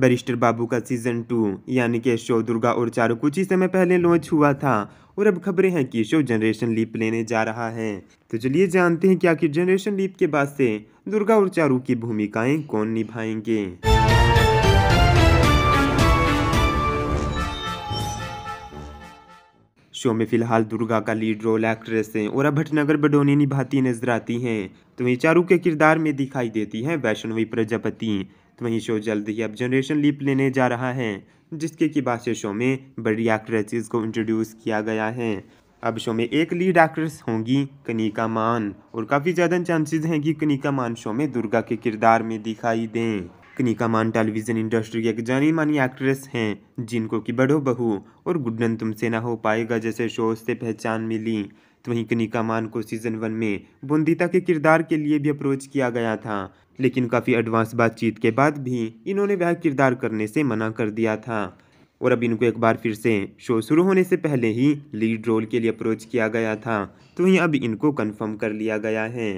barrister बाबू का season two यानी कि शो दुर्गा और चारू कुछ ही समय पहले लॉन्च हुआ था और अब खबरें हैं कि शो जनरेशन लीप लेने जा रहा है तो चलिए जानते हैं कि आखिर जनरेशन लीप के बाद से दुर्गा और चारू की भूमिकाएं कौन निभाएंगे शो में फिलहाल दुर्गा का लीड रोल एक्ट्रेस और अब भटनगर बडोनी निभाती नजर आती हैं तो वही चारू के किरदार में दिखाई देती हैं वैष्णवी प्रजापति तो वहीं शो जल्द ही अब जनरेशन लीप लेने जा रहा है जिसके कि बाद से शो में बड़ी एक्ट्रेसेस को इंट्रोड्यूस किया गया है अब शो में एक लीड एक्ट्रेस होंगी कनिका मान और काफ़ी ज़्यादा चांसेस हैं कि कनिका मान शो में दुर्गा के किरदार में दिखाई दें कनिका मान टेलीविज़न इंडस्ट्री की एक जानी मानी एक्ट्रेस हैं जिनको कि बड़ो बहू और गुड्डन तुमसे ना हो पाएगा जैसे शो से पहचान मिली तो वहीं कनिका मान को सीजन वन में बुंदिता के किरदार के लिए भी अप्रोच किया गया था लेकिन काफ़ी एडवांस बातचीत के बाद भी इन्होंने वह किरदार करने से मना कर दिया था और अब इनको एक बार फिर से शो शुरू होने से पहले ही लीड रोल के लिए अप्रोच किया गया था तो वहीं अब इनको कन्फर्म कर लिया गया है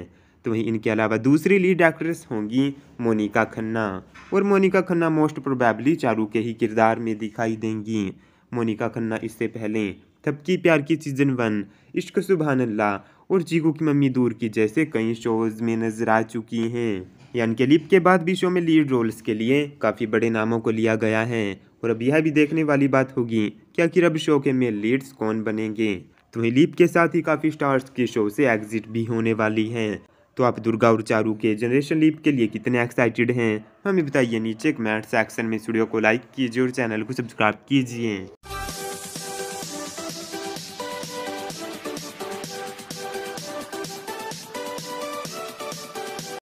तो वहीं इनके अलावा दूसरी लीड एक्ट्रेस होंगी मोनिका खन्ना और मोनिका खन्ना मोस्ट प्रोबेबली चारू के ही किरदार में दिखाई देंगी मोनिका खन्ना इससे पहले थपकी प्यार की सीज़न वन इश्क अल्लाह और चीकू की मम्मी दूर की जैसे कई शोज़ में नजर आ चुकी हैं यान के लिप के बाद भी शो में लीड रोल्स के लिए काफ़ी बड़े नामों को लिया गया है और अब यह भी देखने वाली बात होगी कि आखिर अब शो के में लीड्स कौन बनेंगे तो लीप के साथ ही काफ़ी स्टार्स के शो से एग्जिट भी होने वाली हैं तो आप दुर्गा और चारू के जनरेशन लीप के लिए कितने एक्साइटेड हैं हमें बताइए नीचे कमेंट सेक्शन में स्टूडियो को लाइक कीजिए और चैनल को सब्सक्राइब कीजिए